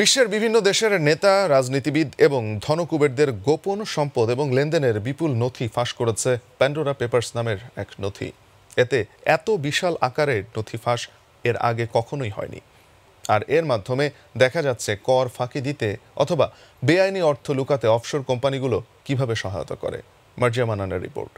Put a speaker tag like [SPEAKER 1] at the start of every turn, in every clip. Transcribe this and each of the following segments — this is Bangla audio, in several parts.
[SPEAKER 1] বিশ্বের বিভিন্ন দেশের নেতা রাজনীতিবিদ এবং ধনকুবেরদের গোপন সম্পদ এবং লেনদেনের বিপুল নথি ফাঁস করেছে প্যান্ডোরা পেপার্স নামের এক নথি এতে এত বিশাল আকারের নথি ফাঁস এর আগে কখনোই হয়নি আর এর মাধ্যমে দেখা যাচ্ছে কর ফাঁকি দিতে অথবা বেআইনি অর্থ লুকাতে অফশোর কোম্পানিগুলো কিভাবে সহায়তা করে মার্জিয়া মানানের রিপোর্ট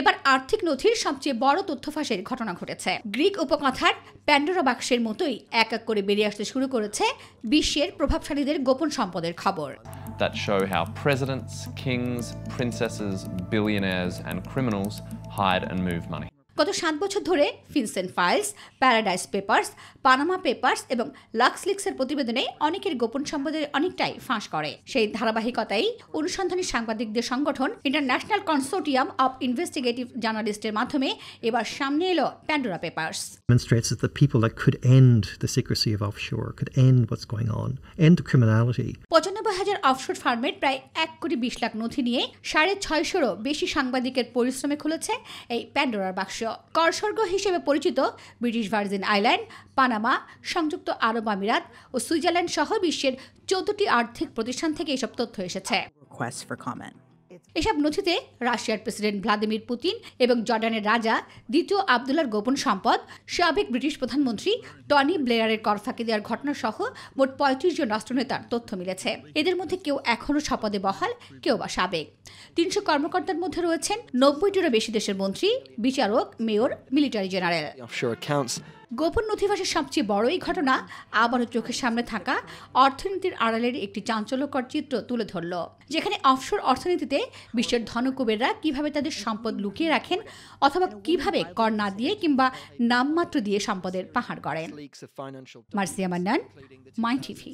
[SPEAKER 2] এবার আর্থিক নথির সবচেয়ে বড় তথ্য ফাঁসের ঘটনা ঘটেছে গ্রিক উপকথার প্যান্ডোরা বাক্সের মতোই এক এক করে বেরিয়ে আসতে শুরু করেছে বিশ্বের প্রভাবশালীদের গোপন সম্পদের খবর
[SPEAKER 1] that show how presidents, kings, princesses, billionaires and criminals hide and move money.
[SPEAKER 2] গত সাত বছর ধরে FinCEN Files Paradise Papers Panama Papers এবং লাক্স লিক্সের প্রতিবেদনে অনেকের গোপন সম্পদের অনেকটাই ফাঁস করে সেই ধারাবাহিকতাই অনুসন্ধানী সাংবাদিকদের সংগঠন ইন্টারন্যাশনাল কনসোর্টিয়াম অব ইনভেস্টিগেটিভ জার্নালিস্টের মাধ্যমে এবার সামনে এলো Pandora Papers demonstrates that the people that could end the secrecy of offshore could end what's going on end the criminality পঁচানব্বই হাজার অফশোর ফার্মের প্রায় এক কোটি বিশ লাখ নথি নিয়ে সাড়ে ছয়শোরও বেশি সাংবাদিকের পরিশ্রমে খুলেছে এই প্যান্ডোরার বাক্স করস্বর্গ হিসেবে পরিচিত ব্রিটিশ ভার্জিন আইল্যান্ড পানামা সংযুক্ত আরব আমিরাত ও সুইজারল্যান্ড সহ বিশ্বের চোদ্দটি আর্থিক প্রতিষ্ঠান থেকে এসব তথ্য এসেছে এসব নথিতে রাশিয়ার প্রেসিডেন্ট ভ্লাদিমির পুতিন এবং জর্ডানের রাজা দ্বিতীয় আবদুল্লার গোপন সম্পদ সাবেক ব্রিটিশ প্রধানমন্ত্রী টনি ব্লেয়ারের কর ফাঁকি দেওয়ার ঘটনা সহ মোট পঁয়ত্রিশ জন রাষ্ট্রনেতার তথ্য মিলেছে এদের মধ্যে কেউ এখনও শপথে বহাল কেউ বা সাবেক তিনশো কর্মকর্তার মধ্যে রয়েছেন নব্বইটিরও বেশি দেশের মন্ত্রী বিচারক মেয়র মিলিটারি জেনারেল গোপন নথিভাসের সবচেয়ে বড় এই ঘটনা আবারও চোখের সামনে থাকা অর্থনীতির আড়ালের একটি চাঞ্চল্যকর চিত্র তুলে ধরল যেখানে অফশোর অর্থনীতিতে বিশ্বের ধনকুবেররা কিভাবে তাদের সম্পদ লুকিয়ে রাখেন অথবা কিভাবে কর না দিয়ে কিংবা নামমাত্র দিয়ে সম্পদের পাহাড় করেন মার্সিয়া মান্নান মাই টিভি